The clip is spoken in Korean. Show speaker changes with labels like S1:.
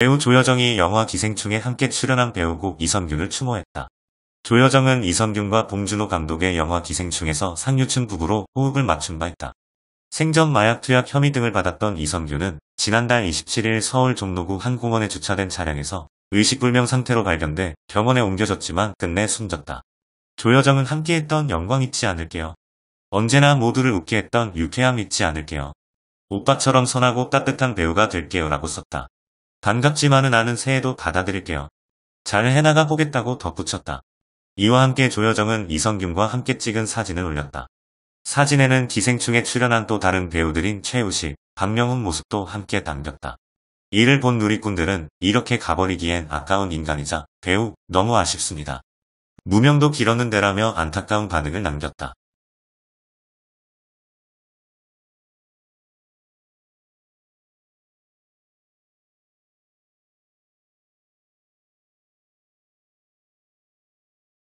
S1: 배우 조여정이 영화 기생충에 함께 출연한 배우고 이선균을 추모했다. 조여정은 이선균과 봉준호 감독의 영화 기생충에서 상류층 부부로 호흡을 맞춘 바 있다. 생전 마약 투약 혐의 등을 받았던 이선균은 지난달 27일 서울 종로구 한 공원에 주차된 차량에서 의식불명 상태로 발견돼 병원에 옮겨졌지만 끝내 숨졌다. 조여정은 함께했던 영광 잊지 않을게요. 언제나 모두를 웃게 했던 유쾌함 잊지 않을게요. 오빠처럼 선하고 따뜻한 배우가 될게요 라고 썼다. 반갑지만은 않은 새해도 받아들일게요. 잘 해나가 보겠다고 덧붙였다. 이와 함께 조여정은 이성균과 함께 찍은 사진을 올렸다. 사진에는 기생충에 출연한 또 다른 배우들인 최우식, 박명훈 모습도 함께 담겼다. 이를 본 누리꾼들은 이렇게 가버리기엔 아까운 인간이자 배우 너무 아쉽습니다.
S2: 무명도
S3: 길었는데라며 안타까운 반응을 남겼다.